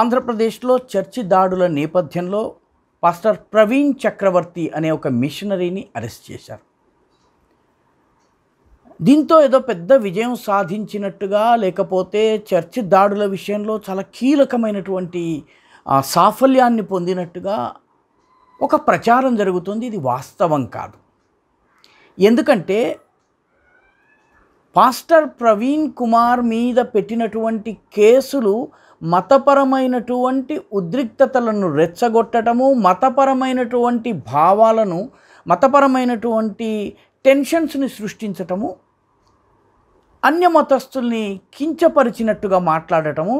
ఆంధ్రప్రదేశ్లో చర్చి దాడుల నేపథ్యంలో పాస్టర్ ప్రవీణ్ చక్రవర్తి అనే ఒక మిషనరీని అరెస్ట్ చేశారు దీంతో ఏదో పెద్ద విజయం సాధించినట్టుగా లేకపోతే చర్చి దాడుల విషయంలో చాలా కీలకమైనటువంటి సాఫల్యాన్ని పొందినట్టుగా ఒక ప్రచారం జరుగుతుంది ఇది వాస్తవం కాదు ఎందుకంటే పాస్టర్ ప్రవీణ్ కుమార్ మీద పెట్టినటువంటి కేసులు మతపరమైనటువంటి ఉద్రిక్తతలను రెచ్చగొట్టడము మతపరమైనటువంటి భావాలను మతపరమైనటువంటి టెన్షన్స్ని సృష్టించటము అన్య మతస్థుల్ని కించపరిచినట్టుగా మాట్లాడటము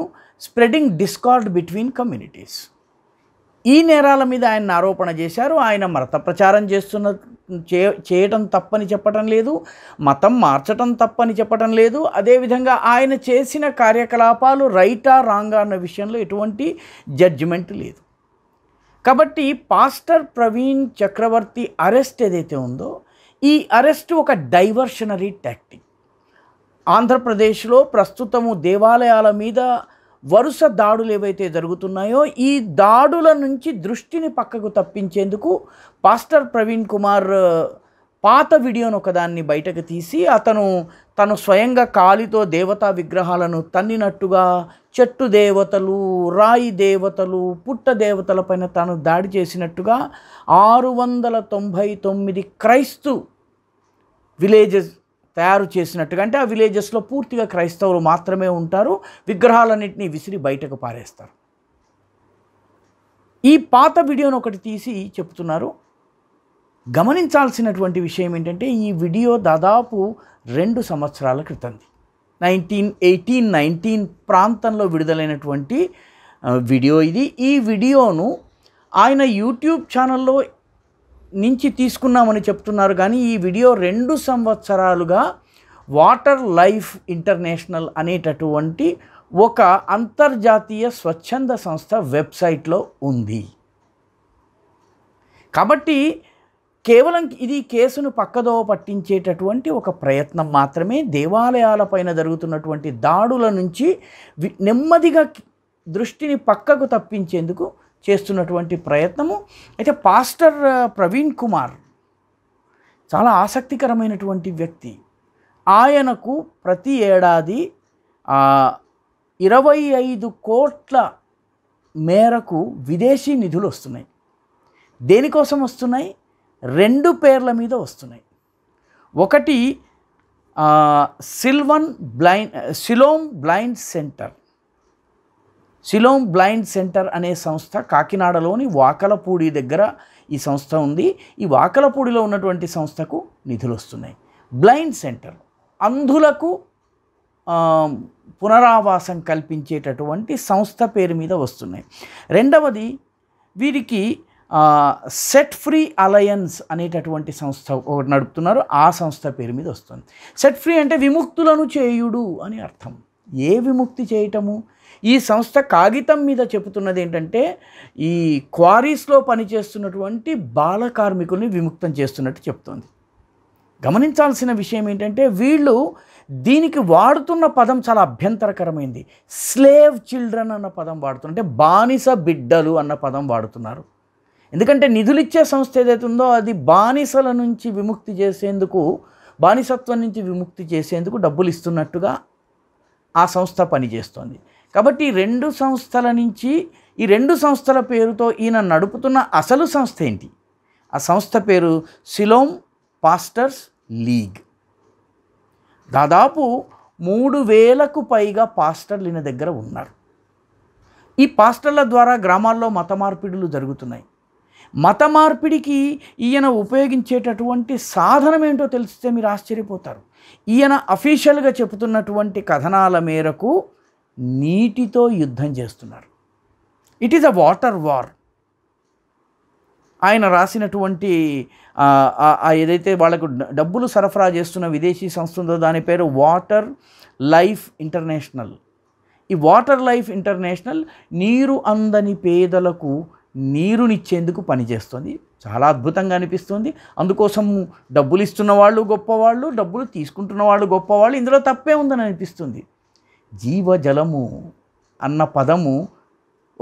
స్ప్రెడింగ్ డిస్కార్డ్ బిట్వీన్ కమ్యూనిటీస్ ఈ నేరాల మీద ఆయన ఆరోపణ చేశారు ఆయన మత ప్రచారం చేస్తున్న చే చేయటం తప్పని చెప్పటం లేదు మతం మార్చటం తప్పని చెప్పటం లేదు అదేవిధంగా ఆయన చేసిన కార్యకలాపాలు రైటా రాంగా అన్న విషయంలో ఎటువంటి జడ్జిమెంట్ లేదు కాబట్టి పాస్టర్ ప్రవీణ్ చక్రవర్తి అరెస్ట్ ఏదైతే ఉందో ఈ అరెస్ట్ ఒక డైవర్షనరీ టాక్టిక్ ఆంధ్రప్రదేశ్లో ప్రస్తుతము దేవాలయాల మీద వరుస దాడులు ఏవైతే జరుగుతున్నాయో ఈ దాడుల నుంచి దృష్టిని పక్కకు తప్పించేందుకు పాస్టర్ ప్రవీణ్ కుమార్ పాత వీడియోను ఒకదాన్ని బయటకు తీసి అతను తను స్వయంగా కాలితో దేవతా విగ్రహాలను తన్నినట్టుగా చెట్టు దేవతలు రాయి దేవతలు పుట్ట దేవతలపైన తాను దాడి చేసినట్టుగా ఆరు వందల తొంభై తొమ్మిది క్రైస్తు విలేజెస్ తయారు చేసినట్టుగా అంటే ఆ విలేజెస్లో పూర్తిగా క్రైస్తవులు మాత్రమే ఉంటారు విగ్రహాలన్నింటినీ విసిరి బయటకు పారేస్తారు ఈ పాత వీడియోను ఒకటి తీసి చెప్తున్నారు గమనించాల్సినటువంటి విషయం ఏంటంటే ఈ వీడియో దాదాపు రెండు సంవత్సరాల క్రితంది నైన్టీన్ ఎయిటీన్ నైన్టీన్ ప్రాంతంలో విడుదలైనటువంటి వీడియో ఇది ఈ వీడియోను ఆయన యూట్యూబ్ ఛానల్లో నుంచి తీసుకున్నామని చెప్తున్నారు కానీ ఈ వీడియో రెండు సంవత్సరాలుగా వాటర్ లైఫ్ ఇంటర్నేషనల్ అనేటటువంటి ఒక అంతర్జాతీయ స్వచ్ఛంద సంస్థ వెబ్సైట్లో ఉంది కాబట్టి కేవలం ఇది కేసును పక్కదో పట్టించేటటువంటి ఒక ప్రయత్నం మాత్రమే దేవాలయాలపైన జరుగుతున్నటువంటి దాడుల నుంచి నెమ్మదిగా దృష్టిని పక్కకు తప్పించేందుకు చేస్తున్నటువంటి ప్రయత్నము అయితే పాస్టర్ ప్రవీణ్ కుమార్ చాలా ఆసక్తికరమైనటువంటి వ్యక్తి ఆయనకు ప్రతి ఏడాది ఇరవై ఐదు కోట్ల మేరకు విదేశీ నిధులు వస్తున్నాయి దేనికోసం వస్తున్నాయి రెండు పేర్ల మీద వస్తున్నాయి ఒకటి సిల్వన్ blind Siloam blind centre Siloam blind centre అనే సంస్థ కాకినాడలోని వాకలపూడి దగ్గర ఈ సంస్థ ఉంది ఈ వాకలపూడిలో ఉన్నటువంటి సంస్థకు నిధులు వస్తున్నాయి బ్లైండ్ సెంటర్ అంధులకు పునరావాసం కల్పించేటటువంటి సంస్థ పేరు మీద వస్తున్నాయి రెండవది వీరికి సెట్ ఫ్రీ అలయన్స్ అనేటటువంటి సంస్థ ఒకటి నడుపుతున్నారు ఆ సంస్థ పేరు మీద వస్తుంది సెట్ ఫ్రీ అంటే విముక్తులను చేయుడు అని అర్థం ఏ విముక్తి చేయటము ఈ సంస్థ కాగితం మీద చెబుతున్నది ఏంటంటే ఈ క్వారీస్లో పనిచేస్తున్నటువంటి బాల కార్మికుల్ని విముక్తం చేస్తున్నట్టు చెప్తోంది గమనించాల్సిన విషయం ఏంటంటే వీళ్ళు దీనికి వాడుతున్న పదం చాలా అభ్యంతరకరమైంది స్లేవ్ చిల్డ్రన్ అన్న పదం వాడుతుంటే బానిస బిడ్డలు అన్న పదం వాడుతున్నారు ఎందుకంటే నిధులిచ్చే సంస్థ ఏదైతే ఉందో అది బానిసల నుంచి విముక్తి చేసేందుకు బానిసత్వం నుంచి విముక్తి చేసేందుకు డబ్బులు ఇస్తున్నట్టుగా ఆ సంస్థ పనిచేస్తోంది కాబట్టి రెండు సంస్థల నుంచి ఈ రెండు సంస్థల పేరుతో ఈయన నడుపుతున్న అసలు సంస్థ ఏంటి ఆ సంస్థ పేరు సిలోమ్ పాస్టర్స్ లీగ్ దాదాపు మూడు వేలకు పైగా పాస్టర్లు ఈయన దగ్గర ఉన్నారు ఈ పాస్టర్ల ద్వారా గ్రామాల్లో మత మార్పిడులు జరుగుతున్నాయి మత మార్పిడికి ఈయన ఉపయోగించేటటువంటి సాధనం ఏంటో తెలిస్తే మీరు ఆశ్చర్యపోతారు ఈయన అఫీషియల్గా చెబుతున్నటువంటి కథనాల మేరకు నీటితో యుద్ధం చేస్తున్నారు it is a water war ఆయన రాసినటువంటి ఏదైతే వాళ్ళకు డబ్బులు సరఫరా చేస్తున్న విదేశీ సంస్థ ఉందో దాని పేరు వాటర్ లైఫ్ ఇంటర్నేషనల్ ఈ వాటర్ లైఫ్ ఇంటర్నేషనల్ నీరు అందని పేదలకు నీరునిచ్చేందుకు పనిచేస్తుంది చాలా అద్భుతంగా అనిపిస్తుంది అందుకోసం డబ్బులు ఇస్తున్న వాళ్ళు గొప్పవాళ్ళు డబ్బులు తీసుకుంటున్న వాళ్ళు గొప్పవాళ్ళు ఇందులో తప్పే ఉందని అనిపిస్తుంది జీవజలము అన్న పదము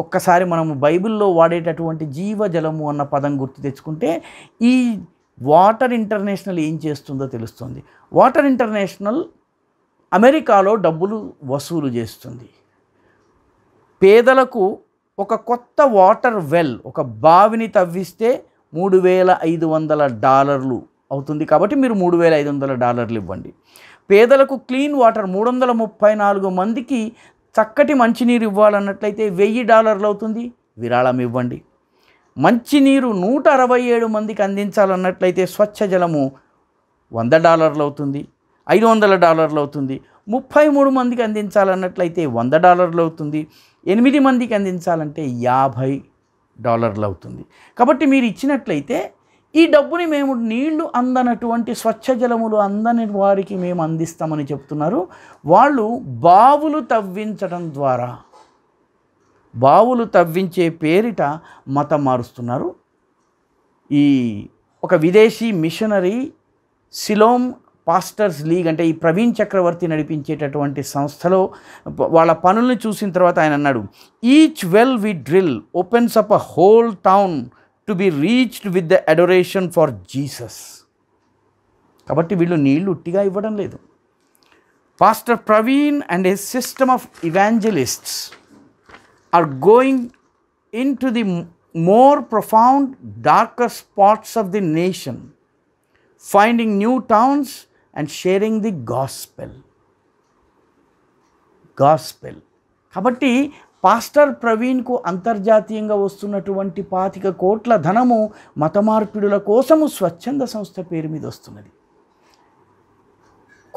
ఒక్కసారి మనము బైబిల్లో వాడేటటువంటి జీవజలము అన్న పదం గుర్తు తెచ్చుకుంటే ఈ వాటర్ ఇంటర్నేషనల్ ఏం చేస్తుందో తెలుస్తుంది వాటర్ ఇంటర్నేషనల్ అమెరికాలో డబ్బులు వసూలు చేస్తుంది పేదలకు ఒక కొత్త వాటర్ వెల్ ఒక బావిని తవ్విస్తే మూడు వేల ఐదు వందల డాలర్లు అవుతుంది కాబట్టి మీరు మూడు వేల ఐదు వందల డాలర్లు ఇవ్వండి పేదలకు క్లీన్ వాటర్ మూడు వందల ముప్పై నాలుగు మందికి చక్కటి మంచినీరు ఇవ్వాలన్నట్లయితే వెయ్యి డాలర్లు అవుతుంది విరాళం ఇవ్వండి మంచినీరు నూట అరవై ఏడు మందికి అందించాలన్నట్లయితే స్వచ్ఛ జలము వంద డాలర్లు అవుతుంది ఐదు వందల డాలర్లు అవుతుంది ముప్పై మూడు మందికి అందించాలన్నట్లయితే వంద డాలర్లు అవుతుంది ఎనిమిది మందికి అందించాలంటే యాభై డాలర్లు అవుతుంది కాబట్టి మీరు ఇచ్చినట్లయితే ఈ డబ్బుని మేము నీళ్లు అందనటువంటి స్వచ్ఛ జలములు అందని వారికి మేము అందిస్తామని చెప్తున్నారు వాళ్ళు బావులు తవ్వించడం ద్వారా బావులు తవ్వించే పేరిట మతం మారుస్తున్నారు ఈ ఒక విదేశీ మిషనరీ సిలోమ్ పాస్టర్స్ లీగ్ అంటే ఈ ప్రవీణ్ చక్రవర్తి నడిపించేటటువంటి సంస్థలో వాళ్ళ పనులను చూసిన తర్వాత ఆయన అన్నాడు each well we drill opens up a whole town to be reached with the adoration for Jesus కాబట్టి వీళ్ళు నీళ్ళు ఉట్టిగా ఇవ్వడం లేదు pastor Praveen and a system of evangelists are going in to the more profound darker spots of the nation finding new towns and sharing the gospel gospel కాబట్టి pastor ప్రవీణ్కు అంతర్జాతీయంగా వస్తున్నటువంటి పాతిక కోట్ల ధనము మత మార్పిడుల కోసము స్వచ్ఛంద సంస్థ పేరు మీద వస్తున్నది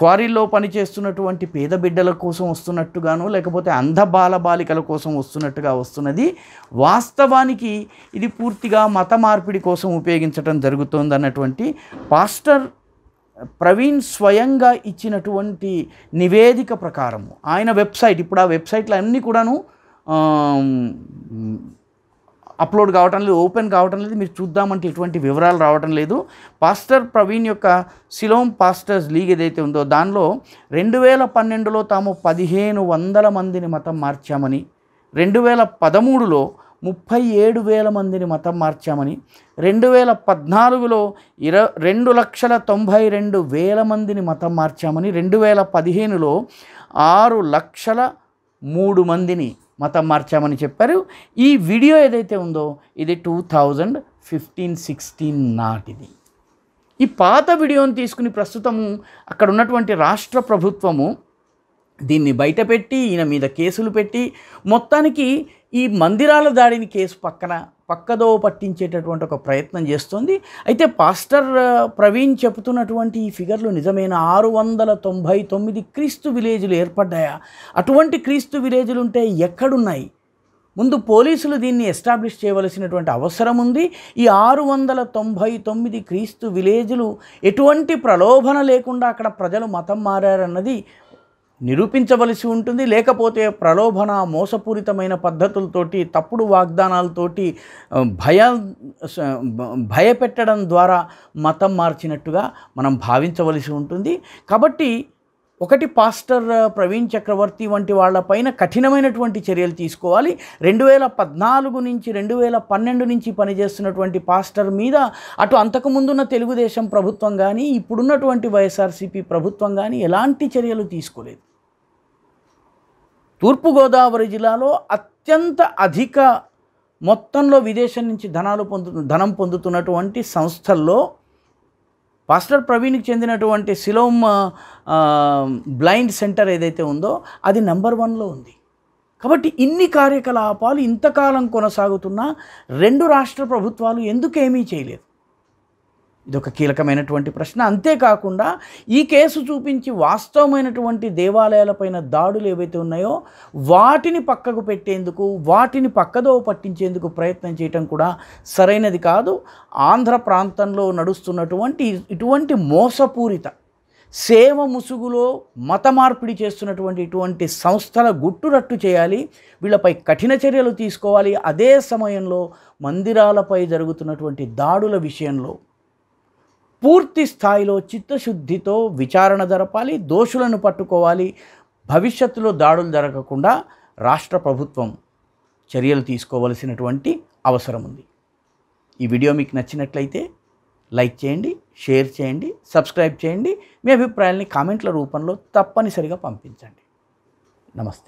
క్వారీల్లో పనిచేస్తున్నటువంటి పేద బిడ్డల కోసం వస్తున్నట్టుగాను లేకపోతే అంధ బాలబాలికల కోసం వస్తున్నట్టుగా వస్తున్నది వాస్తవానికి ఇది పూర్తిగా మత మార్పిడి కోసం ఉపయోగించడం అన్నటువంటి పాస్టర్ ప్రవీణ్ స్వయంగా ఇచ్చినటువంటి నివేదిక ప్రకారము ఆయన వెబ్సైట్ ఇప్పుడు ఆ వెబ్సైట్లు అన్నీ కూడాను అప్లోడ్ కావటం లేదు ఓపెన్ కావటం లేదు మీరు చూద్దామంటే ఎటువంటి వివరాలు రావటం లేదు పాస్టర్ ప్రవీణ్ యొక్క సిలోమ్ పాస్టర్స్ లీగ్ ఏదైతే ఉందో దానిలో రెండు వేల పన్నెండులో తాము పదిహేను వందల మందిని మతం మార్చామని రెండు వేల పదమూడులో ముప్పై ఏడు వేల మందిని మతం మార్చామని రెండు వేల పద్నాలుగులో ఇర రెండు లక్షల తొంభై రెండు వేల మందిని మతం మార్చామని రెండు వేల పదిహేనులో ఆరు లక్షల మూడు మందిని మతం మార్చామని చెప్పారు ఈ వీడియో ఏదైతే ఉందో ఇది టూ థౌజండ్ ఫిఫ్టీన్ సిక్స్టీన్ నాటిది ఈ పాత వీడియోని తీసుకుని ప్రస్తుతము అక్కడ ఉన్నటువంటి రాష్ట్ర ప్రభుత్వము దీన్ని బయటపెట్టి ఈయన మీద కేసులు పెట్టి మొత్తానికి ఈ మందిరాల దాడిని కేసు పక్కన పక్కదో పట్టించేటటువంటి ఒక ప్రయత్నం చేస్తుంది అయితే పాస్టర్ ప్రవీణ్ చెబుతున్నటువంటి ఈ ఫిగర్లు నిజమైన ఆరు వందల తొంభై తొమ్మిది క్రీస్తు విలేజ్లు ఏర్పడ్డాయా అటువంటి క్రీస్తు విలేజ్లు ఉంటే ఎక్కడున్నాయి ముందు పోలీసులు దీన్ని ఎస్టాబ్లిష్ చేయవలసినటువంటి అవసరం ఉంది ఈ ఆరు వందల తొంభై తొమ్మిది క్రీస్తు విలేజ్లు ఎటువంటి ప్రలోభన లేకుండా అక్కడ ప్రజలు మతం మారారన్నది నిరూపించవలసి ఉంటుంది లేకపోతే ప్రలోభన మోసపూరితమైన పద్ధతులతోటి తప్పుడు వాగ్దానాలతోటి భయ భయపెట్టడం ద్వారా మతం మార్చినట్టుగా మనం భావించవలసి ఉంటుంది కాబట్టి ఒకటి పాస్టర్ ప్రవీణ్ చక్రవర్తి వంటి వాళ్ళపైన కఠినమైనటువంటి చర్యలు తీసుకోవాలి రెండు వేల పద్నాలుగు నుంచి రెండు వేల పన్నెండు నుంచి పనిచేస్తున్నటువంటి పాస్టర్ మీద అటు అంతకుముందున్న తెలుగుదేశం ప్రభుత్వం కానీ ఇప్పుడున్నటువంటి వైఎస్ఆర్సీపీ ప్రభుత్వం కానీ ఎలాంటి చర్యలు తీసుకోలేదు తూర్పుగోదావరి జిల్లాలో అత్యంత అధిక మొత్తంలో విదేశం నుంచి ధనాలు పొందు ధనం పొందుతున్నటువంటి సంస్థల్లో పాస్టర్ ప్రవీణ్కి చెందినటువంటి సిలోమ్ బ్లైండ్ సెంటర్ ఏదైతే ఉందో అది నంబర్ వన్లో ఉంది కాబట్టి ఇన్ని కార్యకలాపాలు ఇంతకాలం కొనసాగుతున్నా రెండు రాష్ట్ర ప్రభుత్వాలు ఎందుకేమీ చేయలేదు ఇది ఒక కీలకమైనటువంటి ప్రశ్న అంతేకాకుండా ఈ కేసు చూపించి వాస్తవమైనటువంటి దేవాలయాలపైన దాడులు ఏవైతే ఉన్నాయో వాటిని పక్కకు పెట్టేందుకు వాటిని పక్కదో పట్టించేందుకు ప్రయత్నం చేయటం కూడా సరైనది కాదు ఆంధ్ర ప్రాంతంలో నడుస్తున్నటువంటి ఇటువంటి మోసపూరిత సేవ ముసుగులో మత మార్పిడి చేస్తున్నటువంటి ఇటువంటి సంస్థల గుట్టురట్టు చేయాలి వీళ్ళపై కఠిన చర్యలు తీసుకోవాలి అదే సమయంలో మందిరాలపై జరుగుతున్నటువంటి దాడుల విషయంలో పూర్తి స్థాయిలో చిత్తశుద్ధితో విచారణ జరపాలి దోషులను పట్టుకోవాలి భవిష్యత్తులో దాడులు జరగకుండా రాష్ట్ర ప్రభుత్వం చర్యలు తీసుకోవలసినటువంటి అవసరం ఉంది ఈ వీడియో మీకు నచ్చినట్లయితే లైక్ చేయండి షేర్ చేయండి సబ్స్క్రైబ్ చేయండి మీ అభిప్రాయాల్ని కామెంట్ల రూపంలో తప్పనిసరిగా పంపించండి నమస్తే